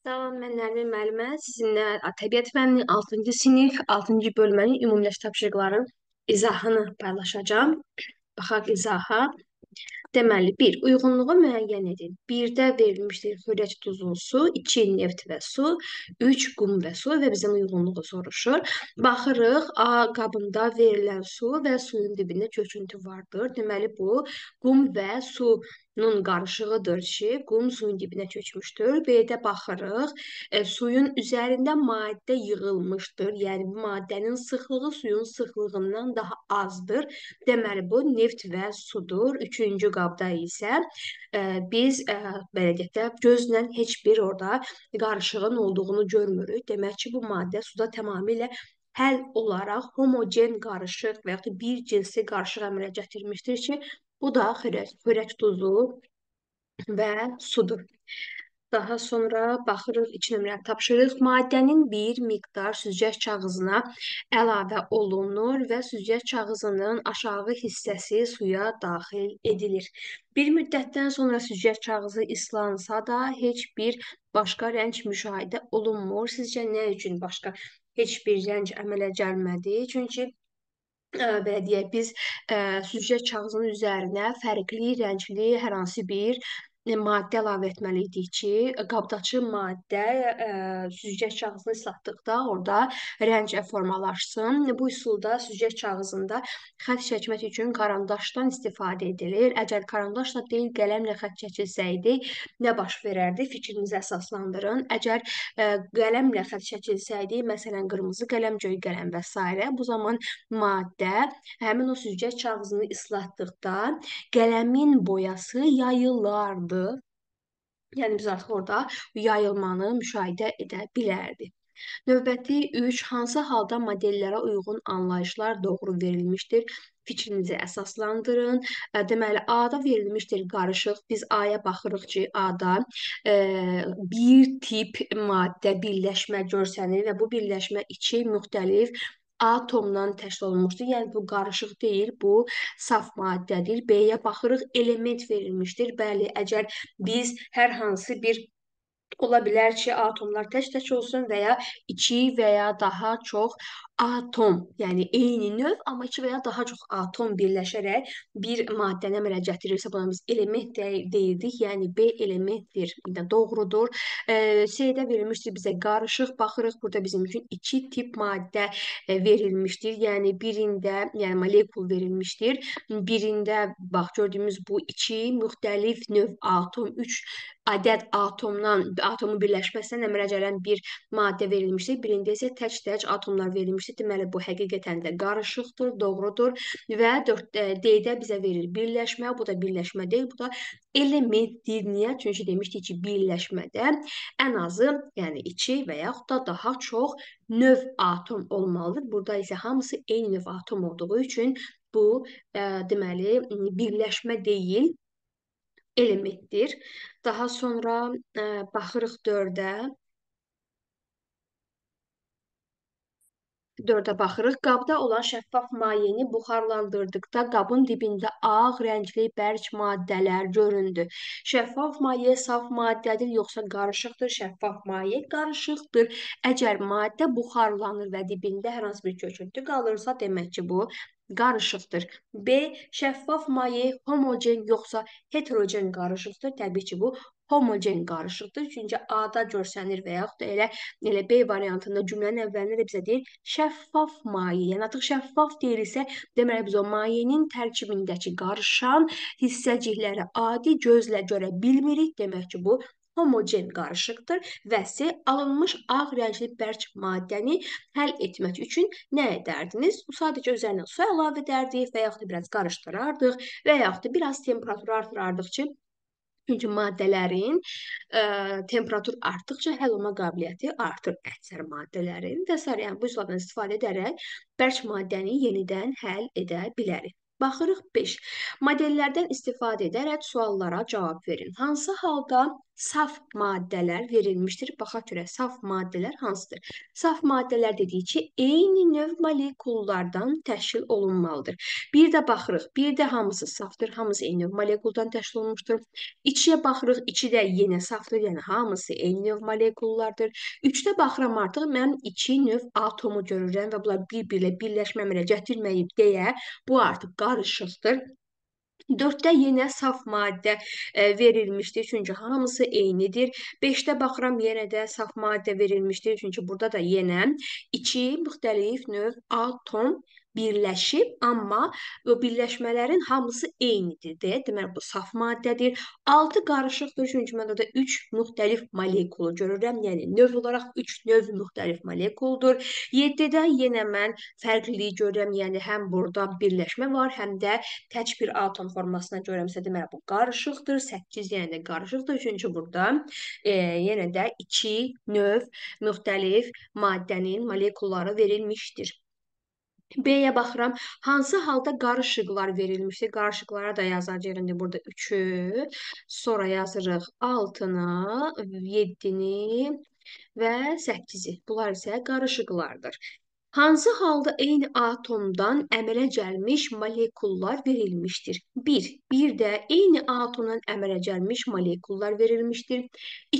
Salam, mən Nərmin müəllimə. Sizinlə Ədəbiyyat fənnin 6-cı sinif 6-cı bölmənin ümumiləş tapşırıqlarının izahını paylaşacağım. Baxaq izaha. Deməli, 1. Uyğunluğu müəyyən edin. 1-də verilmişdir xörək duzlu su, 2 neft və su, 3 qum və su və bizdən uyğunluğu soruşur. Baxırıq, A qabında verilən su və suyun dibində köküntü vardır. Deməli, bu qum və su nun qarışığıdır ki, qum suyun dibinə köçmüşdür. Belə baxırıq, e, suyun üzərində maddə yığılmışdır. Yəni maddənin sıxlığı suyun sıxlığından daha azdır. Deməli bu neft və sudur. 3-cü qabda isə e, biz e, belə deyək də gözlə heç bir orada qarışığın olduğunu görmürük. Demək ki, bu maddə suda tamamilə həll olaraq homogen qarışıq və yaxud bir cinsi qarışıq əmələ gətirmişdir ki, Bu da xörək, xörək duzu və sudur. Daha sonra baxırıq 2 nömrəni tapşırıq. Maddənin bir miqdar süzgəc kağızına əlavə olunur və süzgəc kağızının aşağı hissəsi suya daxil edilir. Bir müddətdən sonra süzgəc kağızı islansa da heç bir başqa rəng müşahidə olunmur. Sizcə nə üçün başqa heç bir rəng əmələ gəlmədi? Çünki belə deyək biz süjet kağızının üzərinə fərqli rəngli hər hansı bir maddə əlavə etməli idik ki, qabdacı maddə ə, e, süzgəc kağızını islatdıqda orada rəng formalaşsın. Bu üsulda süzgəc kağızında xətt çəkmək üçün karandaşdan istifadə edilir. Əgər karandaşla deyil, qələmlə xətt çəkilsəydi, nə baş verərdi? Fikrinizi əsaslandırın. Əgər ə, e, qələmlə xətt çəkilsəydi, məsələn, qırmızı qələm, göy qələm və s. bu zaman maddə həmin o süzgəc kağızını islatdıqda qələmin boyası yayılardı artıq yəni biz artıq orada yayılmanı müşahidə edə bilərdik. Növbəti 3 hansı halda modellərə uyğun anlayışlar doğru verilmişdir? Fikrinizi əsaslandırın. E, deməli, A-da verilmişdir qarışıq. Biz A-ya baxırıq ki, A-da e, bir tip maddə birləşmə görsənir və bu birləşmə iki müxtəlif atomdan təşkil olunmuşdur. Yəni bu qarışıq deyil, bu saf maddədir. B-yə baxırıq, element verilmişdir. Bəli, əgər biz hər hansı bir Ola bilər ki, atomlar tək-tək olsun və ya 2 və ya daha çox atom, yəni eyni növ, amma 2 və ya daha çox atom birləşərək bir maddəni əmələ gətirirsə, buna biz element deyirdik. Yəni B elementdir. Yəni doğrudur. E, C-də verilmişdir bizə qarışıq baxırıq. Burada bizim üçün 2 tip maddə verilmişdir. Yəni birində, yəni molekul verilmişdir. Birində bax gördüyümüz bu 2 müxtəlif növ atom, 3 ədəd atomdan, atomun birləşməsindən əmələ gələn bir maddə verilmişdir. Birində isə tək-tək atomlar verilmişdir. Deməli bu həqiqətən də qarışıqdır, doğrudur və 4D-də e, bizə verir birləşmə, bu da birləşmə deyil, bu da elementdir. Niyə? Çünki demişdik ki, birləşmədə ən azı, yəni 2 və yaxud da daha çox növ atom olmalıdır. Burada isə hamısı eyni növ atom olduğu üçün bu ə, e, deməli birləşmə deyil, elementdir. Daha sonra ə, e, baxırıq 4-ə. 4-ə baxırıq. Qabda olan şəffaf mayeni buxarlandırdıqda qabın dibində ağ rəngli bərk maddələr göründü. Şəffaf maye saf maddədir, yoxsa qarışıqdır? Şəffaf maye qarışıqdır. Əgər maddə buxarlanır və dibində hər hansı bir köküntü qalırsa, demək ki, bu qarışıqdır. B şəffaf maye homogen yoxsa heterogen qarışıqdır? Təbii ki, bu homogen qarışıqdır. Çünki A-da görsənir və yaxud da elə elə B variantında cümlənin əvvəlində də bizə deyir şəffaf maye. Yəni artıq şəffaf deyilsə, deməli biz o mayenin tərkibindəki qarışan hissəcikləri adi gözlə görə bilmirik. Demək ki, bu homogen qarışıqdır və S alınmış ağ rəngli bərk maddəni həll etmək üçün nə edərdiniz? Sadəcə üzərinə su əlavə edərdik və yaxud da biraz qarışdırardıq və yaxud da biraz temperaturu artırardıq ki, Çünki maddələrin ə, temperatur artdıqca həll olma qabiliyyəti artır əksər maddələrin və s. yəni bu üsullardan istifadə edərək bərk maddəni yenidən həll edə bilərik. Baxırıq 5. Modellərdən istifadə edərək suallara cavab verin. Hansı halda saf maddələr verilmişdir. Baxaq görə saf maddələr hansıdır? Saf maddələr dedik ki, eyni növ molekullardan təşkil olunmalıdır. Bir də baxırıq, bir də hamısı safdır, hamısı eyni növ molekuldan təşkil olunmuşdur. İçiyə baxırıq, içi də yenə safdır, yəni hamısı eyni növ molekullardır. Üçdə baxıram artıq mən iki növ atomu görürəm və bunlar bir-birlə birləşmə əmələ gətirməyib deyə bu artıq qarışıqdır Dörddə yenə saf maddə e, verilmişdir, çünki hamısı eynidir. Beşdə baxıram yenə də saf maddə verilmişdir, çünki burada da yenə iki müxtəlif növ atom birləşib, amma o birləşmələrin hamısı eynidir deyə, deməli bu saf maddədir. 6 qarışıqdır, çünki mən orada 3 müxtəlif molekulu görürəm, yəni növ olaraq 3 növ müxtəlif molekuldur. 7-də yenə mən fərqliliyi görürəm, yəni həm burada birləşmə var, həm də tək bir atom formasına görəmsə, deməli bu qarışıqdır. 8 yəni də qarışıqdır, çünki burada e, yenə də 2 növ müxtəlif maddənin molekulları verilmişdir. B-yə baxıram. Hansı halda qarışıqlar verilmişdir? Qarışıqlara da yazacağıq indi burada 3-ü, sonra yazırıq 6-nı, 7-ni və 8-i. Bunlar isə qarışıqlardır. Hansı halda eyni atomdan əmələ gəlmiş molekullar verilmişdir? 1. Bir də eyni atomdan əmələ gəlmiş molekullar verilmişdir.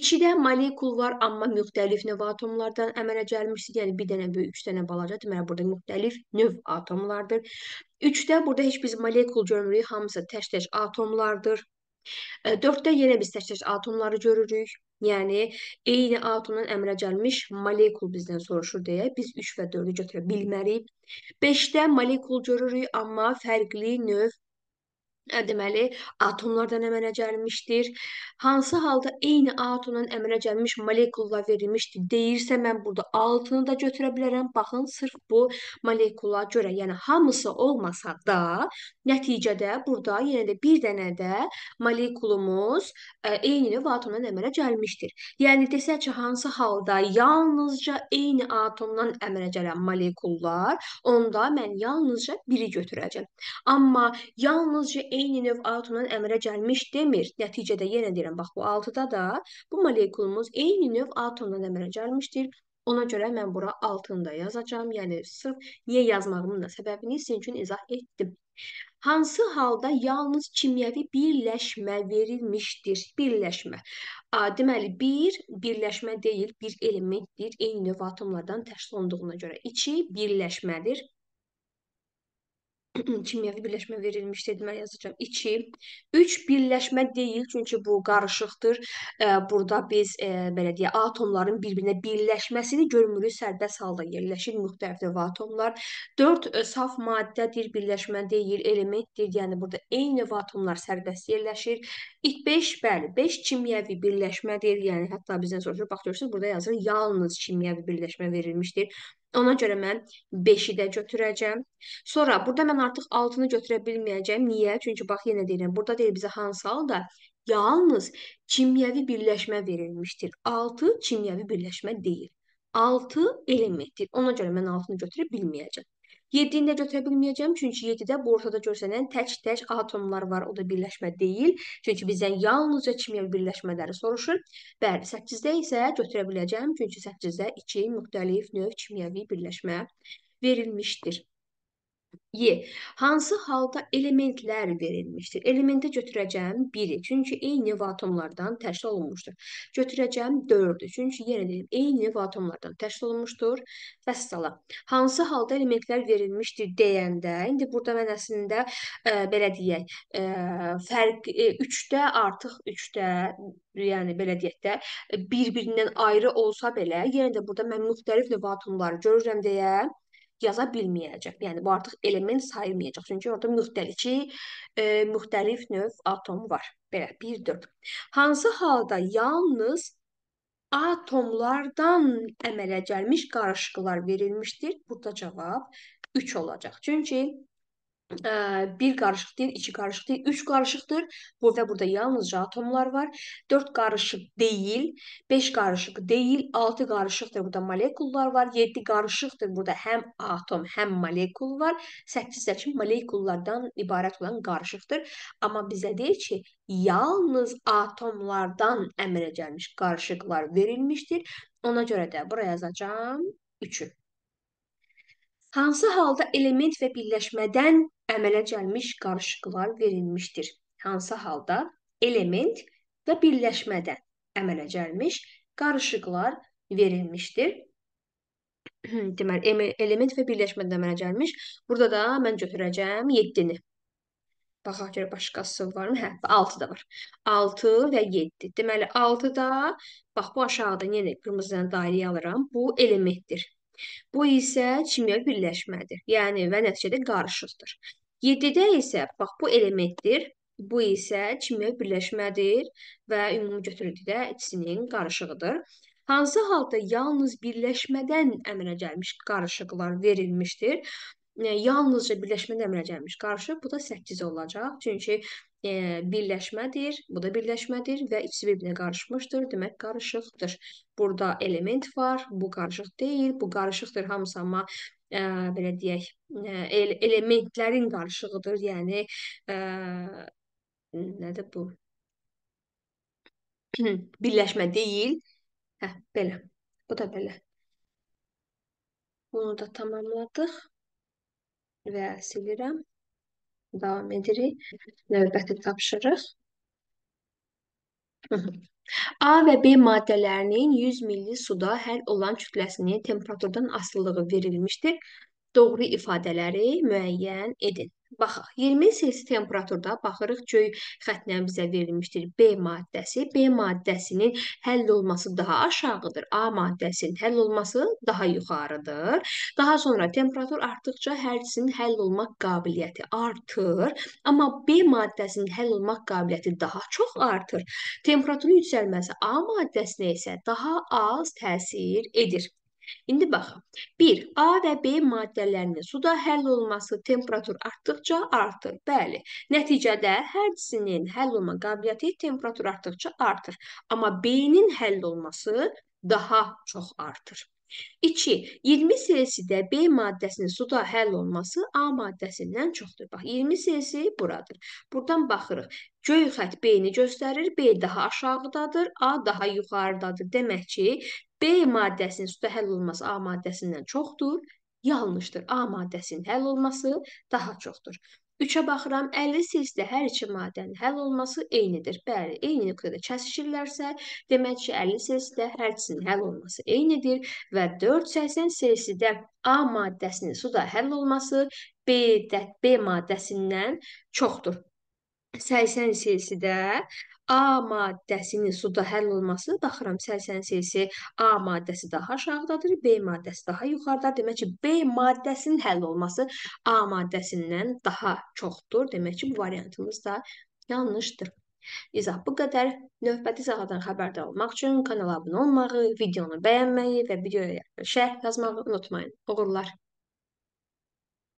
2-də molekullar amma müxtəlif növ atomlardan əmələ gəlmişdir. Yəni bir dənə böyük, üç dənə balaca, deməli burada müxtəlif növ atomlardır. 3-də burada heç biz molekul görmürük, hamısı tək-tək atomlardır. 4-də e, yenə biz tək-tək atomları görürük. Yəni E ilə atomdan əmrə gəlmiş molekul bizdən soruşur deyə biz 3 və 4-ü götürə bilmərik. 5-də molekul görürük, amma fərqli növ E, deməli atomlardan əmələ gəlmişdir. Hansı halda eyni atomdan əmələ gəlmiş molekulla verilmişdir deyirsə mən burada altını da götürə bilərəm. Baxın, sırf bu molekula görə, yəni hamısı olmasa da, nəticədə burada yenə də bir dənə də molekulumuz e, eyni növ atomdan əmələ gəlmişdir. Yəni desək ki, hansı halda yalnızca eyni atomdan əmələ gələn molekullar, onda mən yalnızca biri götürəcəm. Amma yalnızca eyni eyni növ atomundan əmrə gəlmiş demir. Nəticədə yenə deyirəm, bax bu 6-da da bu molekulumuz eyni növ atomdan əmrə gəlmişdir. Ona görə mən bura 6-nı da yazacağam. Yəni sırf niyə yazmağımın da səbəbini sizin üçün izah etdim. Hansı halda yalnız kimyəvi birləşmə verilmişdir? Birləşmə. Deməli, bir birləşmə deyil, bir elementdir. Eyni növ atomlardan təşkil olunduğuna görə. İki birləşmədir. kimyəvi birləşmə verilmişdir deməli yazacağam 2. 3 birləşmə deyil, çünki bu qarışıqdır. Burada biz belə deyə atomların bir-birinə birləşməsini görmürük, sərbəst halda yerləşir müxtəlif növ atomlar. 4 saf maddədir, birləşmə deyil, elementdir. Yəni burada eyni növ atomlar sərbəst yerləşir. 5 bəli, 5 kimyəvi birləşmədir. Yəni hətta bizdən soruşur, bax görürsüz, burada yazır yalnız kimyəvi birləşmə verilmişdir. Ona görə mən 5-i də götürəcəm. Sonra burada mən artıq 6-nı götürə bilməyəcəm. Niyə? Çünki bax yenə deyirəm, burada deyir bizə hansı halda yalnız kimyəvi birləşmə verilmişdir. 6 kimyəvi birləşmə deyil. 6 elementdir. Ona görə mən 6-nı götürə bilməyəcəm. 7-ni də götürə bilməyəcəm, çünki 7-də bu ortada görsənən tək-tək atomlar var, o da birləşmə deyil. Çünki bizdən yalnızca kimyəvi birləşmələri soruşur. Bəli, 8-də isə götürə biləcəm, çünki 8-də 2 müxtəlif növ kimyəvi birləşmə verilmişdir. Y. Hansı halda elementlər verilmişdir? Elementi götürəcəm 1-i, çünki eyni növ atomlardan təşkil olunmuşdur. Götürəcəm 4-ü, çünki yenə deyim, eyni növ atomlardan təşkil olunmuşdur. Vəssala. Hansı halda elementlər verilmişdir deyəndə, indi burada mən əslində ə, e, belə deyək, ə, e, fərq 3-də e, artıq 3-də yəni belə deyək də bir-birindən ayrı olsa belə, yenə də burada mən müxtəlif növ atomları görürəm deyə yaza bilməyəcək. Yəni bu artıq element sayılmayacaq. Çünki orada müxtəlifçi e, müxtəlif növ atom var. Belə 1-4. Hansı halda yalnız atomlardan əmələ gəlmiş qarışıqlar verilmişdir? Burada cavab 3 olacaq. Çünki ə, bir qarışıq deyil, iki qarışıq deyil, üç qarışıqdır. Burada burada yalnızca atomlar var. Dörd qarışıq deyil, beş qarışıq deyil, altı qarışıqdır burada molekullar var. Yeddi qarışıqdır burada həm atom, həm molekul var. Səkkizdə ki molekullardan ibarət olan qarışıqdır. Amma bizə deyir ki, yalnız atomlardan əmrə gəlmiş qarışıqlar verilmişdir. Ona görə də bura yazacağam 3-ü. Hansı halda element və birləşmədən əmələ gəlmiş qarışıqlar verilmişdir? Hansı halda element və birləşmədən əmələ gəlmiş qarışıqlar verilmişdir? Deməli, element və birləşmədən əmələ gəlmiş. Burada da mən götürəcəm 7-ni. Baxaq görə başqası varmı? Hə, 6 da var. 6 və 7. Deməli, 6 da bax bu aşağıda yenə yəni qırmızıdan dairəyə alıram. Bu elementdir. Bu isə kimya birləşmədir. Yəni və nəticədə qarışıqdır. 7-də isə bax bu elementdir. Bu isə kimya birləşmədir və ümumi götürüntüdə ikisinin qarışığıdır. Hansı halda yalnız birləşmədən əmələ gəlmiş qarışıqlar verilmişdir? yalnızca birləşmənin əmələ gəlmiş qarşı bu da 8 olacaq. Çünki e, birləşmədir, bu da birləşmədir və ikisi bir-birinə qarışmışdır, demək qarışıqdır. Burada element var, bu qarışıq deyil, bu qarışıqdır hamısı amma ə, belə deyək, el elementlərin qarışığıdır. Yəni ə, nədir bu? birləşmə deyil. Hə, belə. Bu da belə. Bunu da tamamladıq və silirəm. Davam edirik. Növbəti tapşırıq. A və B maddələrinin 100 milli suda həll olan kütləsinin temperaturdan asılılığı verilmişdir. Doğru ifadələri müəyyən edin. Baxaq, 20 selsi temperaturda baxırıq göy xəttinə bizə verilmişdir B maddəsi. B maddəsinin həll olması daha aşağıdır. A maddəsinin həll olması daha yuxarıdır. Daha sonra temperatur artdıqca hər ikisinin həll olma qabiliyyəti artır, amma B maddəsinin həll olma qabiliyyəti daha çox artır. Temperaturun yüksəlməsi A maddəsinə isə daha az təsir edir. İndi baxın. 1. A və B maddələrinin suda həll olması temperatur artdıqca artır. Bəli. Nəticədə hərsinin həll olma qabiliyyəti temperatur artdıqca artır, amma B-nin həll olması daha çox artır. 2. 20 selsidə B maddəsinin suda həll olması A maddəsindən çoxdur. Bax, 20 selsi buradır. Burdan baxırıq. Göy xətt B-ni göstərir, B daha aşağıdadır, A daha yuxarıdadır. Demək ki, B maddəsinin suda həll olunması A maddəsindən çoxdur. Yanlışdır. A maddəsinin həll olması daha çoxdur. 3-ə baxıram. 50 silsilə hər iki maddənin həll olması eynidir. Bəli, eyni nöqtədə kəsişirlərsə, demək ki, 50 silsilə hər ikisinin həll olması eynidir və 480 silsidə A maddəsinin suda həll olması B, B maddəsindən çoxdur. Səlsən silsidə A maddəsinin suda həll olması, baxıram səlsən silsi A maddəsi daha aşağıdadır, B maddəsi daha yuxarıdadır. Demək ki, B maddəsinin həll olması A maddəsindən daha çoxdur. Demək ki, bu variantımız da yanlışdır. İzah bu qədər. Növbəti sahədən xəbərdar olmaq üçün kanala abunə olmağı, videonu bəyənməyi və videoya şərh yazmağı unutmayın. Uğurlar.